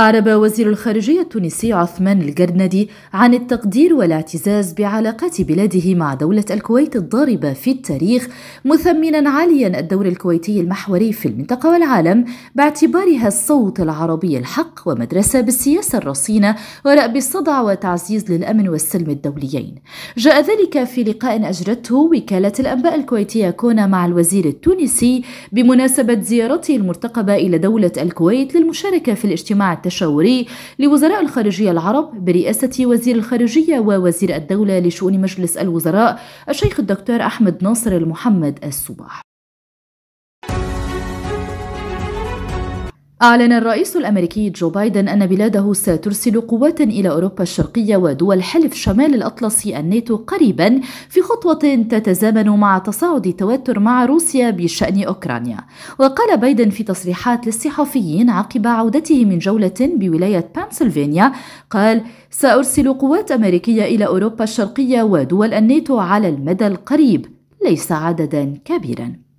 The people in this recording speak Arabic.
أعرب وزير الخارجية التونسي عثمان الجرندي عن التقدير والاعتزاز بعلاقات بلاده مع دولة الكويت الضاربة في التاريخ مثمنا عاليا الدور الكويتي المحوري في المنطقة والعالم باعتبارها الصوت العربي الحق ومدرسة بالسياسة الرصينة ورأب الصدع وتعزيز للأمن والسلم الدوليين جاء ذلك في لقاء أجرته وكالة الأنباء الكويتية كونا مع الوزير التونسي بمناسبة زيارته المرتقبة إلى دولة الكويت للمشاركة في الاجتماع التشريعي التشاوري لوزراء الخارجية العرب برئاسة وزير الخارجية ووزير الدولة لشؤون مجلس الوزراء الشيخ الدكتور أحمد ناصر المحمد الصباح أعلن الرئيس الأمريكي جو بايدن أن بلاده سترسل قوات إلى أوروبا الشرقية ودول حلف شمال الأطلسي الناتو قريبا في خطوة تتزامن مع تصاعد التوتر مع روسيا بشأن أوكرانيا وقال بايدن في تصريحات للصحفيين عقب عودته من جولة بولاية بنسلفانيا قال سأرسل قوات أمريكية إلى أوروبا الشرقية ودول الناتو على المدى القريب ليس عددا كبيرا